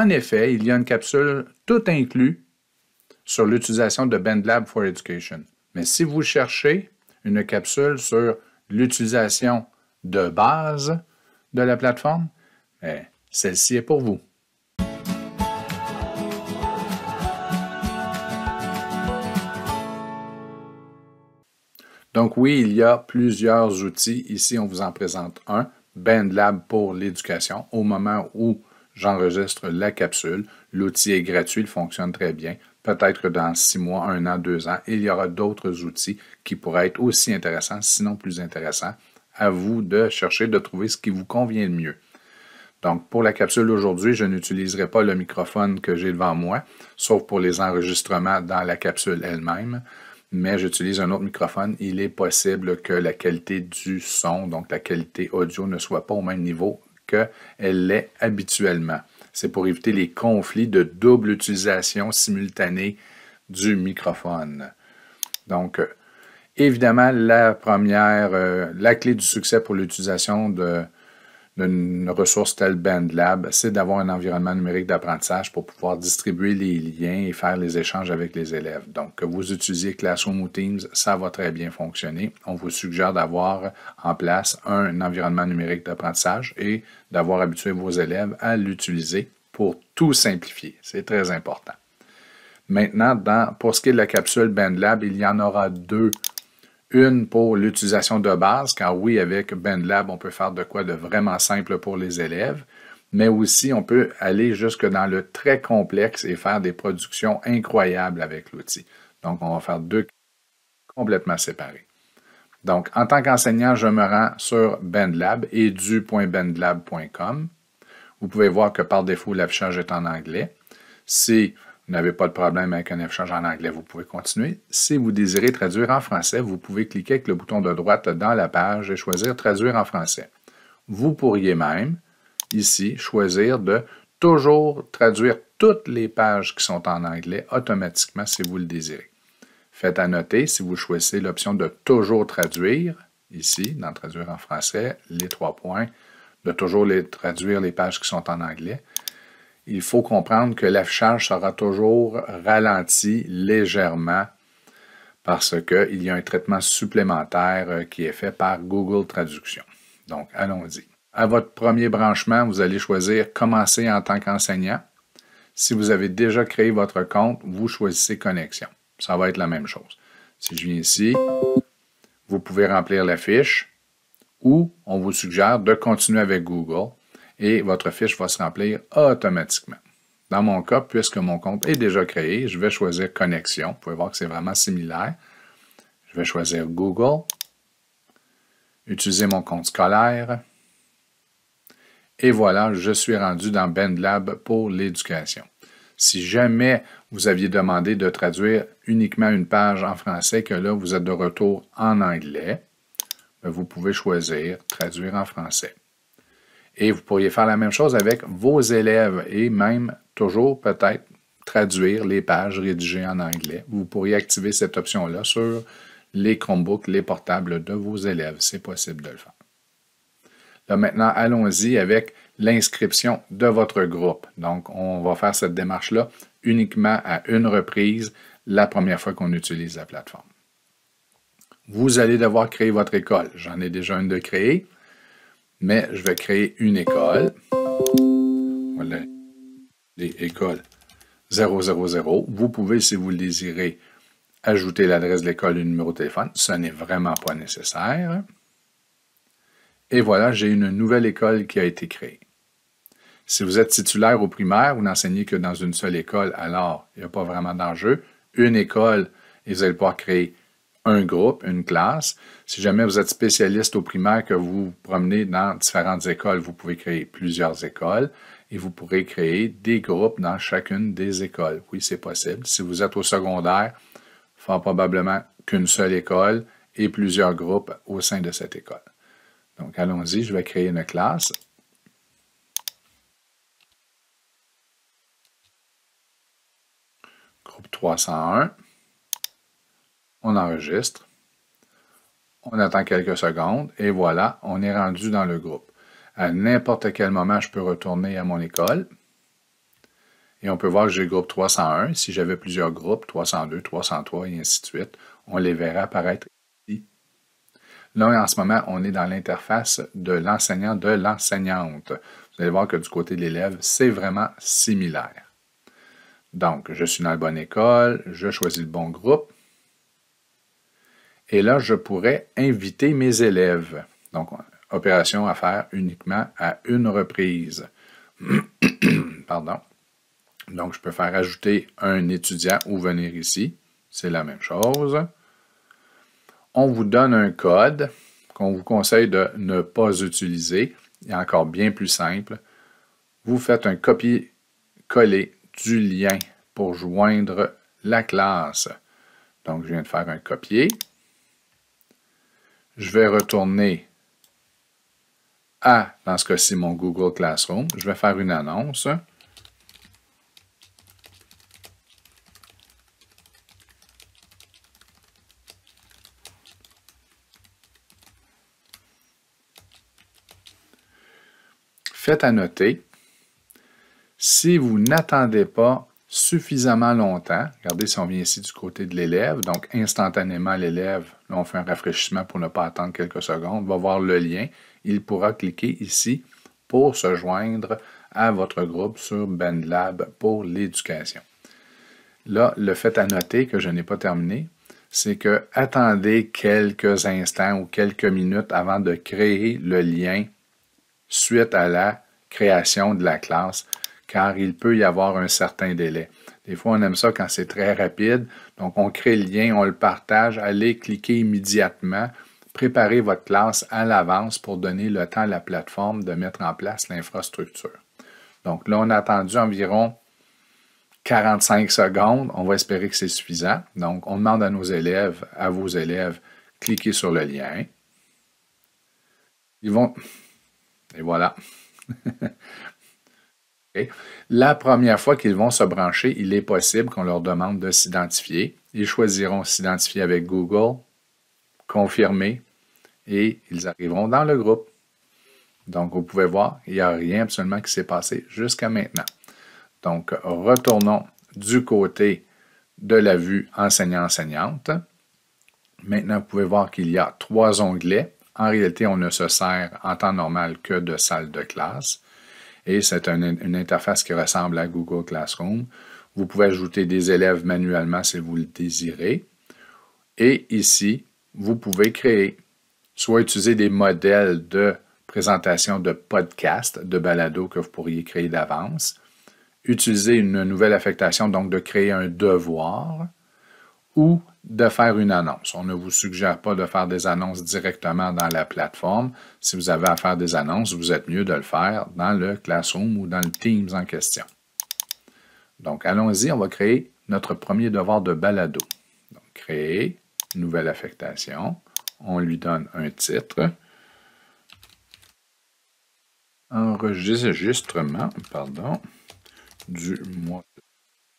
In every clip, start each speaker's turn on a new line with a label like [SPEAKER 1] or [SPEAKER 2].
[SPEAKER 1] En effet, il y a une capsule tout inclus sur l'utilisation de BendLab for Education. Mais si vous cherchez une capsule sur l'utilisation de base de la plateforme, eh, celle-ci est pour vous. Donc oui, il y a plusieurs outils. Ici, on vous en présente un, BendLab pour l'éducation, au moment où j'enregistre la capsule. L'outil est gratuit, il fonctionne très bien. Peut-être dans six mois, un an, deux ans, il y aura d'autres outils qui pourraient être aussi intéressants, sinon plus intéressants. À vous de chercher, de trouver ce qui vous convient le mieux. Donc, pour la capsule aujourd'hui, je n'utiliserai pas le microphone que j'ai devant moi, sauf pour les enregistrements dans la capsule elle-même, mais j'utilise un autre microphone. Il est possible que la qualité du son, donc la qualité audio, ne soit pas au même niveau qu'elle l'est habituellement. C'est pour éviter les conflits de double utilisation simultanée du microphone. Donc, euh, évidemment, la première, euh, la clé du succès pour l'utilisation de d'une ressource telle BandLab, c'est d'avoir un environnement numérique d'apprentissage pour pouvoir distribuer les liens et faire les échanges avec les élèves. Donc, que vous utilisiez Classroom ou Teams, ça va très bien fonctionner. On vous suggère d'avoir en place un environnement numérique d'apprentissage et d'avoir habitué vos élèves à l'utiliser pour tout simplifier. C'est très important. Maintenant, pour ce qui est de la capsule BandLab, il y en aura deux une pour l'utilisation de base, car oui, avec BendLab, on peut faire de quoi de vraiment simple pour les élèves, mais aussi on peut aller jusque dans le très complexe et faire des productions incroyables avec l'outil. Donc, on va faire deux complètement séparés. Donc, en tant qu'enseignant, je me rends sur et edu.bandlab.com. Vous pouvez voir que par défaut, l'affichage est en anglais. Si vous n'avez pas de problème avec un échange en anglais, vous pouvez continuer. Si vous désirez traduire en français, vous pouvez cliquer avec le bouton de droite dans la page et choisir Traduire en français. Vous pourriez même, ici, choisir de toujours traduire toutes les pages qui sont en anglais automatiquement si vous le désirez. Faites à noter, si vous choisissez l'option de toujours traduire, ici, dans Traduire en français, les trois points, de toujours les traduire les pages qui sont en anglais, il faut comprendre que l'affichage sera toujours ralenti légèrement parce qu'il y a un traitement supplémentaire euh, qui est fait par Google Traduction. Donc, allons-y. À votre premier branchement, vous allez choisir Commencer en tant qu'enseignant. Si vous avez déjà créé votre compte, vous choisissez Connexion. Ça va être la même chose. Si je viens ici, vous pouvez remplir la fiche ou on vous suggère de continuer avec Google et votre fiche va se remplir automatiquement. Dans mon cas, puisque mon compte est déjà créé, je vais choisir Connexion. Vous pouvez voir que c'est vraiment similaire. Je vais choisir Google, utiliser mon compte scolaire. Et voilà, je suis rendu dans BendLab pour l'éducation. Si jamais vous aviez demandé de traduire uniquement une page en français, que là, vous êtes de retour en anglais, ben, vous pouvez choisir Traduire en français. Et vous pourriez faire la même chose avec vos élèves et même toujours peut-être traduire les pages rédigées en anglais. Vous pourriez activer cette option-là sur les Chromebooks, les portables de vos élèves. C'est possible de le faire. maintenant, allons-y avec l'inscription de votre groupe. Donc, on va faire cette démarche-là uniquement à une reprise la première fois qu'on utilise la plateforme. Vous allez devoir créer votre école. J'en ai déjà une de créée mais je vais créer une école. Voilà, École 000. Vous pouvez, si vous le désirez, ajouter l'adresse de l'école et le numéro de téléphone. Ce n'est vraiment pas nécessaire. Et voilà, j'ai une nouvelle école qui a été créée. Si vous êtes titulaire au primaire, vous n'enseignez que dans une seule école, alors il n'y a pas vraiment d'enjeu. Une école, et vous allez pouvoir créer un groupe, une classe. Si jamais vous êtes spécialiste au primaire, que vous promenez dans différentes écoles, vous pouvez créer plusieurs écoles et vous pourrez créer des groupes dans chacune des écoles. Oui, c'est possible. Si vous êtes au secondaire, fort probablement qu'une seule école et plusieurs groupes au sein de cette école. Donc, allons-y, je vais créer une classe. Groupe 301 on enregistre, on attend quelques secondes et voilà, on est rendu dans le groupe. À n'importe quel moment, je peux retourner à mon école et on peut voir que j'ai le groupe 301. Si j'avais plusieurs groupes, 302, 303 et ainsi de suite, on les verra apparaître ici. Là, en ce moment, on est dans l'interface de l'enseignant, de l'enseignante. Vous allez voir que du côté de l'élève, c'est vraiment similaire. Donc, je suis dans la bonne école, je choisis le bon groupe, et là, je pourrais inviter mes élèves. Donc, opération à faire uniquement à une reprise. Pardon. Donc, je peux faire ajouter un étudiant ou venir ici. C'est la même chose. On vous donne un code qu'on vous conseille de ne pas utiliser. Et encore bien plus simple. Vous faites un copier-coller du lien pour joindre la classe. Donc, je viens de faire un copier je vais retourner à, dans ce cas-ci, mon Google Classroom. Je vais faire une annonce. Faites à noter, si vous n'attendez pas suffisamment longtemps. Regardez si on vient ici du côté de l'élève. Donc, instantanément, l'élève, là, on fait un rafraîchissement pour ne pas attendre quelques secondes, va voir le lien. Il pourra cliquer ici pour se joindre à votre groupe sur BenLab pour l'éducation. Là, le fait à noter que je n'ai pas terminé, c'est que attendez quelques instants ou quelques minutes avant de créer le lien suite à la création de la classe car il peut y avoir un certain délai. Des fois, on aime ça quand c'est très rapide. Donc, on crée le lien, on le partage. Allez cliquer immédiatement. Préparez votre classe à l'avance pour donner le temps à la plateforme de mettre en place l'infrastructure. Donc là, on a attendu environ 45 secondes. On va espérer que c'est suffisant. Donc, on demande à nos élèves, à vos élèves, cliquez sur le lien. Ils vont... Et voilà. La première fois qu'ils vont se brancher, il est possible qu'on leur demande de s'identifier. Ils choisiront s'identifier avec Google, confirmer, et ils arriveront dans le groupe. Donc, vous pouvez voir, il n'y a rien absolument qui s'est passé jusqu'à maintenant. Donc, retournons du côté de la vue enseignant-enseignante. Maintenant, vous pouvez voir qu'il y a trois onglets. En réalité, on ne se sert en temps normal que de salle de classe et c'est une interface qui ressemble à Google Classroom. Vous pouvez ajouter des élèves manuellement si vous le désirez. Et ici, vous pouvez créer, soit utiliser des modèles de présentation de podcast, de balado que vous pourriez créer d'avance, utiliser une nouvelle affectation, donc de créer un devoir, ou de faire une annonce. On ne vous suggère pas de faire des annonces directement dans la plateforme. Si vous avez à faire des annonces, vous êtes mieux de le faire dans le Classroom ou dans le Teams en question. Donc, allons-y, on va créer notre premier devoir de balado. Donc, créer, nouvelle affectation. On lui donne un titre. Enregistrement, pardon, du mois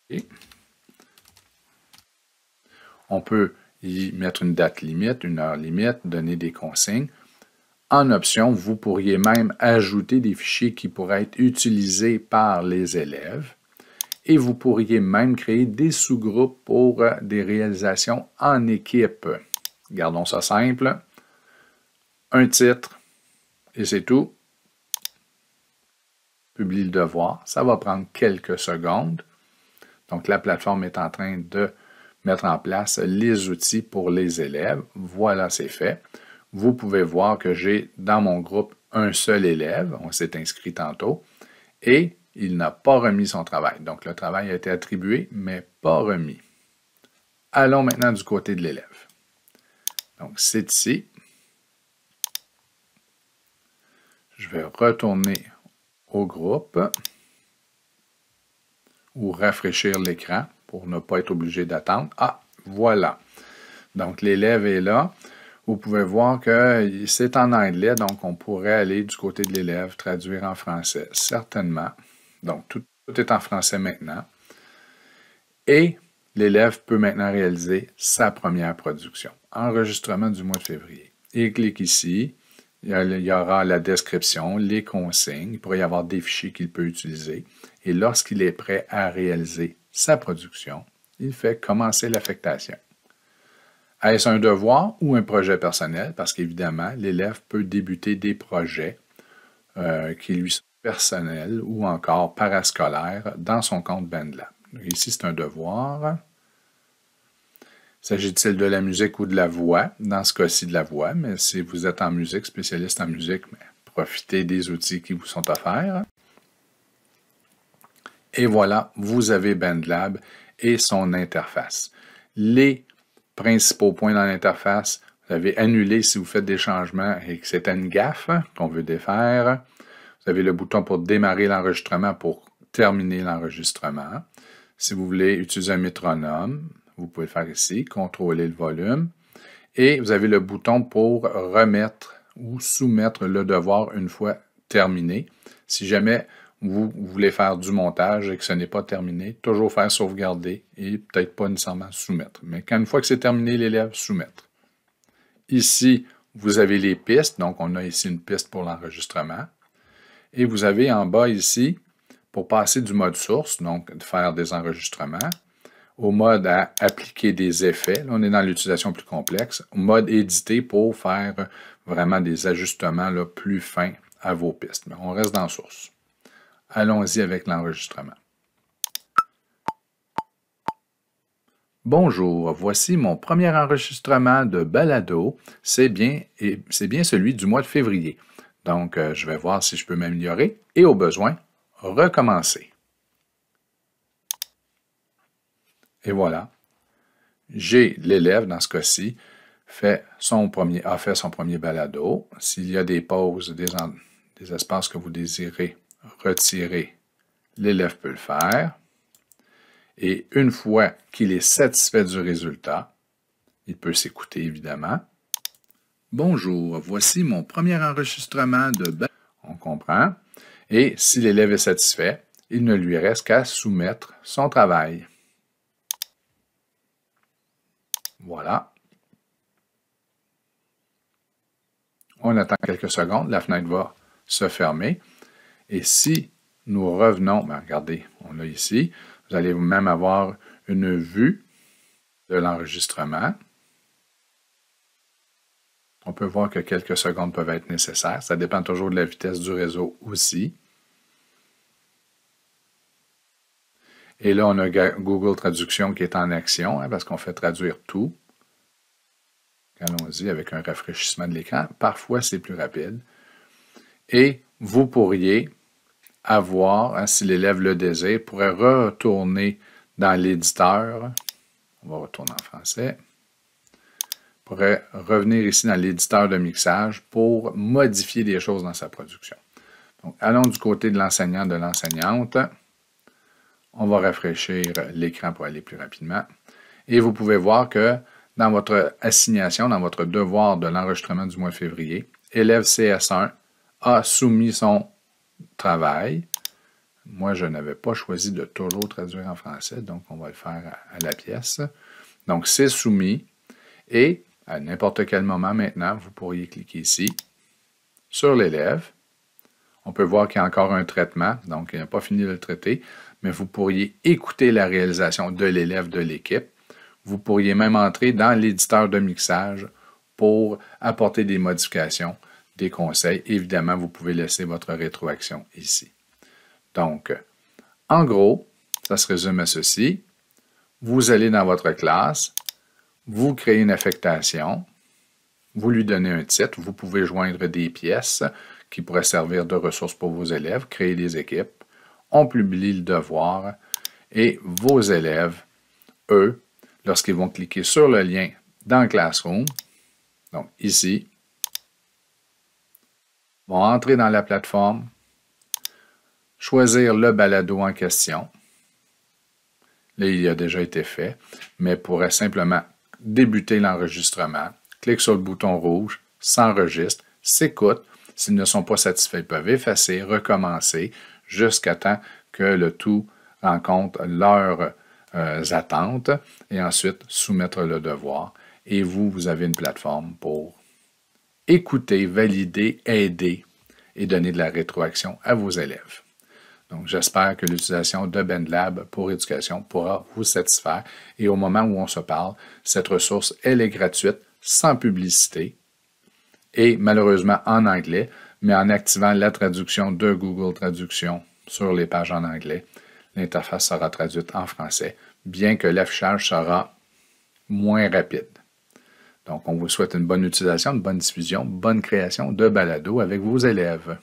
[SPEAKER 1] de on peut y mettre une date limite, une heure limite, donner des consignes. En option, vous pourriez même ajouter des fichiers qui pourraient être utilisés par les élèves et vous pourriez même créer des sous-groupes pour euh, des réalisations en équipe. Gardons ça simple. Un titre et c'est tout. Publie le devoir. Ça va prendre quelques secondes. Donc, la plateforme est en train de mettre en place les outils pour les élèves. Voilà, c'est fait. Vous pouvez voir que j'ai dans mon groupe un seul élève, on s'est inscrit tantôt, et il n'a pas remis son travail. Donc le travail a été attribué, mais pas remis. Allons maintenant du côté de l'élève. Donc c'est ici. Je vais retourner au groupe ou rafraîchir l'écran pour ne pas être obligé d'attendre. Ah, voilà. Donc, l'élève est là. Vous pouvez voir que c'est en anglais, donc on pourrait aller du côté de l'élève, traduire en français, certainement. Donc, tout, est en français maintenant. Et l'élève peut maintenant réaliser sa première production. Enregistrement du mois de février. Il clique ici. Il y aura la description, les consignes. Il pourrait y avoir des fichiers qu'il peut utiliser. Et lorsqu'il est prêt à réaliser sa production, il fait commencer l'affectation. Est-ce un devoir ou un projet personnel? Parce qu'évidemment, l'élève peut débuter des projets euh, qui lui sont personnels ou encore parascolaires dans son compte BandLab. Ici, c'est un devoir. S'agit-il de la musique ou de la voix? Dans ce cas-ci, de la voix, mais si vous êtes en musique, spécialiste en musique, ben, profitez des outils qui vous sont offerts. Et voilà, vous avez BandLab et son interface. Les principaux points dans l'interface, vous avez annulé si vous faites des changements et que c'est une gaffe qu'on veut défaire. Vous avez le bouton pour démarrer l'enregistrement pour terminer l'enregistrement. Si vous voulez utiliser un métronome, vous pouvez le faire ici, contrôler le volume. Et vous avez le bouton pour remettre ou soumettre le devoir une fois terminé. Si jamais vous, voulez faire du montage et que ce n'est pas terminé, toujours faire sauvegarder et peut-être pas nécessairement soumettre. Mais quand une fois que c'est terminé, l'élève soumettre. Ici, vous avez les pistes, donc on a ici une piste pour l'enregistrement. Et vous avez en bas ici, pour passer du mode source, donc de faire des enregistrements, au mode à appliquer des effets, là on est dans l'utilisation plus complexe, mode éditer pour faire vraiment des ajustements plus fins à vos pistes. Mais on reste dans source. Allons-y avec l'enregistrement. Bonjour, voici mon premier enregistrement de balado. C'est bien, et c'est bien celui du mois de février. Donc, euh, je vais voir si je peux m'améliorer et au besoin, recommencer. Et voilà. J'ai l'élève, dans ce cas-ci, fait son premier, a fait son premier balado. S'il y a des pauses, des espaces que vous désirez retirer. L'élève peut le faire. Et une fois qu'il est satisfait du résultat, il peut s'écouter évidemment. Bonjour, voici mon premier enregistrement de... On comprend. Et si l'élève est satisfait, il ne lui reste qu'à soumettre son travail. Voilà. On attend quelques secondes, la fenêtre va se fermer. Et si nous revenons, ben, regardez, on a ici, vous allez même avoir une vue de l'enregistrement. On peut voir que quelques secondes peuvent être nécessaires. Ça dépend toujours de la vitesse du réseau aussi. Et là, on a Google Traduction qui est en action hein, parce qu'on fait traduire tout. Allons-y avec un rafraîchissement de l'écran. Parfois, c'est plus rapide. Et vous pourriez à voir hein, si l'élève le désire, pourrait retourner dans l'éditeur. On va retourner en français. Pourrait revenir ici dans l'éditeur de mixage pour modifier des choses dans sa production. Donc, allons du côté de l'enseignant, de l'enseignante. On va rafraîchir l'écran pour aller plus rapidement. Et vous pouvez voir que dans votre assignation, dans votre devoir de l'enregistrement du mois de février, élève CS1 a soumis son travail. Moi, je n'avais pas choisi de toujours traduire en français, donc on va le faire à la pièce. Donc, c'est soumis. Et à n'importe quel moment maintenant, vous pourriez cliquer ici sur l'élève. On peut voir qu'il y a encore un traitement, donc il n'a pas fini de le traiter, mais vous pourriez écouter la réalisation de l'élève de l'équipe. Vous pourriez même entrer dans l'éditeur de mixage pour apporter des modifications des conseils. Évidemment, vous pouvez laisser votre rétroaction ici. Donc, en gros, ça se résume à ceci. Vous allez dans votre classe, vous créez une affectation, vous lui donnez un titre, vous pouvez joindre des pièces qui pourraient servir de ressources pour vos élèves, créer des équipes, on publie le devoir et vos élèves, eux, lorsqu'ils vont cliquer sur le lien dans Classroom, donc ici, vont entrer dans la plateforme, choisir le balado en question. Là, il a déjà été fait, mais pourrait simplement débuter l'enregistrement, clique sur le bouton rouge, s'enregistre, s'écoute. S'ils ne sont pas satisfaits, ils peuvent effacer, recommencer jusqu'à temps que le tout rencontre leurs euh, attentes et ensuite soumettre le devoir. Et vous, vous avez une plateforme pour écouter, valider, aider et donner de la rétroaction à vos élèves. Donc, j'espère que l'utilisation de BendLab pour éducation pourra vous satisfaire. Et au moment où on se parle, cette ressource, elle est gratuite, sans publicité et malheureusement en anglais, mais en activant la traduction de Google Traduction sur les pages en anglais, l'interface sera traduite en français, bien que l'affichage sera moins rapide. Donc, on vous souhaite une bonne utilisation, une bonne diffusion, bonne création de balado avec vos élèves.